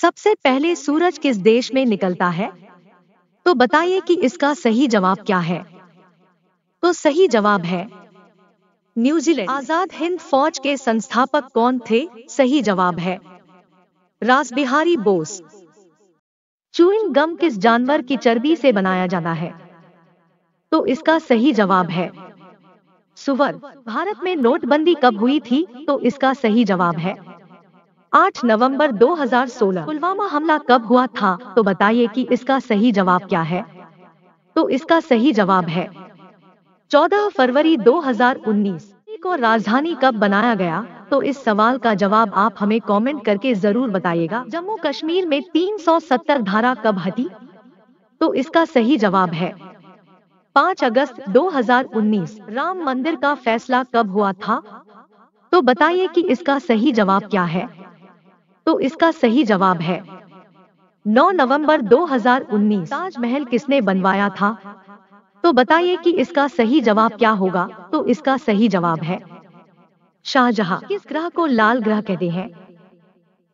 सबसे पहले सूरज किस देश में निकलता है तो बताइए कि इसका सही जवाब क्या है तो सही जवाब है न्यूजीलैंड आजाद हिंद फौज के संस्थापक कौन थे सही जवाब है बिहारी बोस चूइंग गम किस जानवर की चर्बी से बनाया जाता है तो इसका सही जवाब है सुवर भारत में नोटबंदी कब हुई थी तो इसका सही जवाब है 8 नवंबर 2016 पुलवामा हमला कब हुआ था तो बताइए कि इसका सही जवाब क्या है तो इसका सही जवाब है 14 फरवरी 2019 को राजधानी कब बनाया गया तो इस सवाल का जवाब आप हमें कमेंट करके जरूर बताइएगा जम्मू कश्मीर में 370 धारा कब हटी तो इसका सही जवाब है 5 अगस्त 2019 राम मंदिर का फैसला कब हुआ था तो बताइए कि इसका सही जवाब क्या है तो इसका सही जवाब है 9 नवंबर 2019 ताजमहल किसने बनवाया था तो बताइए कि इसका सही जवाब क्या होगा तो इसका सही जवाब है शाहजहां किस ग्रह को लाल ग्रह कहते हैं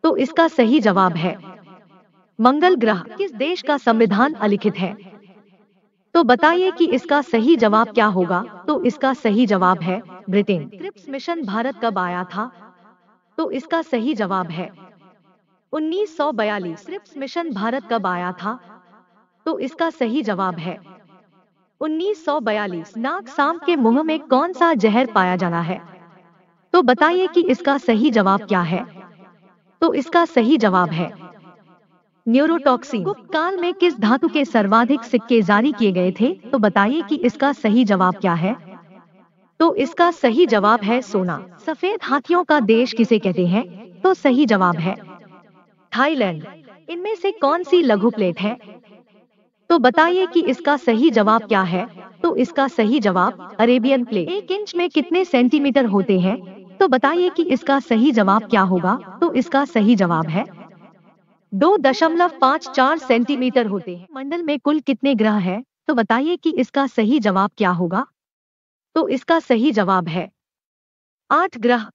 तो इसका सही जवाब है मंगल ग्रह किस देश का संविधान अलिखित है तो बताइए कि इसका सही जवाब क्या होगा तो इसका सही जवाब है ब्रिटेन क्रिप्स मिशन भारत कब आया था तो इसका सही जवाब है 1942 स्क्रिप्स मिशन भारत कब आया था तो इसका सही जवाब है 1942 नाग सांप के मुंह में कौन सा जहर पाया जाना है तो बताइए कि इसका सही जवाब क्या है तो इसका सही जवाब है न्यूरोटॉक्सिन काल में किस धातु के सर्वाधिक सिक्के जारी किए गए थे तो बताइए कि इसका सही जवाब क्या है तो इसका सही जवाब है सोना सफेद हाथियों का देश किसे कहते हैं तो सही जवाब है थाईलैंड इनमें से कौन सी लघु प्लेट है तो बताइए कि इसका सही जवाब क्या है तो इसका सही जवाब अरेबियन प्लेट एक इंच में कितने सेंटीमीटर होते हैं तो बताइए कि इसका सही जवाब क्या होगा तो इसका सही जवाब है दो दशमलव पाँच चार सेंटीमीटर होते हैं मंडल में कुल कितने ग्रह हैं तो बताइए कि इसका सही जवाब क्या होगा तो इसका सही जवाब है आठ ग्रह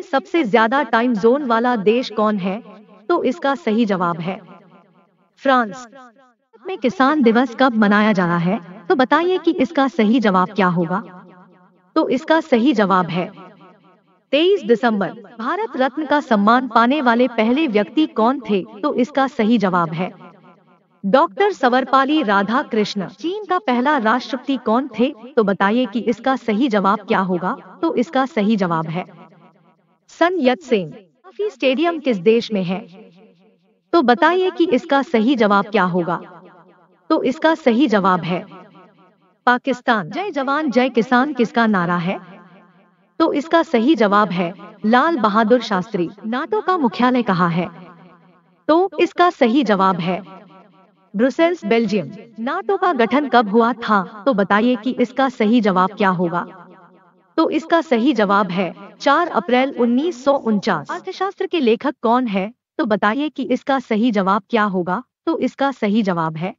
में सबसे ज्यादा टाइम जोन वाला देश कौन है तो इसका सही जवाब है फ्रांस में किसान दिवस कब मनाया जा रहा है तो बताइए कि इसका सही जवाब क्या होगा तो इसका सही जवाब है 23 दिसंबर भारत रत्न का सम्मान पाने वाले पहले व्यक्ति कौन थे तो इसका सही जवाब है डॉक्टर सवरपाली राधा कृष्ण चीन का पहला राष्ट्रपति कौन थे तो बताइए कि इसका सही जवाब क्या होगा तो इसका सही जवाब है यत सेन काफी स्टेडियम किस देश में है तो बताइए कि इसका सही जवाब क्या होगा तो इसका सही जवाब है पाकिस्तान जय जवान जय किसान किसका नारा है तो इसका सही जवाब है लाल बहादुर शास्त्री नाटो का मुख्यालय कहा है तो इसका सही जवाब है ब्रुसेल्स बेल्जियम नाटो का गठन कब हुआ था तो बताइए कि इसका सही जवाब क्या होगा तो इसका सही जवाब है 4 अप्रैल उन्नीस अर्थशास्त्र के लेखक कौन है तो बताइए कि इसका सही जवाब क्या होगा तो इसका सही जवाब है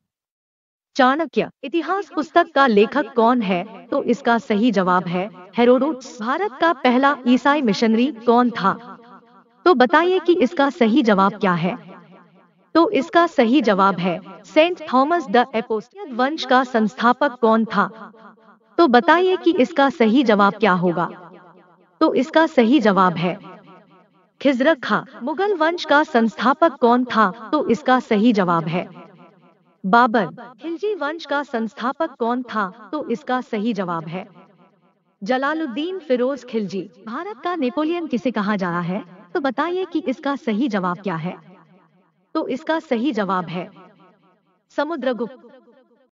चाणक्य इतिहास पुस्तक का लेखक कौन है तो इसका सही जवाब है हेरोडोट्स भारत का पहला ईसाई मिशनरी कौन था तो बताइए कि इसका सही जवाब क्या है तो इसका सही जवाब है सेंट थॉमस द एपोस्टियत वंश का संस्थापक कौन था तो बताइए कि इसका सही जवाब क्या होगा तो इसका सही जवाब है खिजरक खा मुगल वंश का संस्थापक कौन था तो इसका सही जवाब है बाबर खिलजी वंश का संस्थापक कौन था तो इसका सही जवाब है जलालुद्दीन फिरोज खिलजी भारत का नेपोलियन किसे कहा जा रहा है तो बताइए कि इसका सही जवाब क्या है तो इसका सही जवाब है समुद्रगुप्त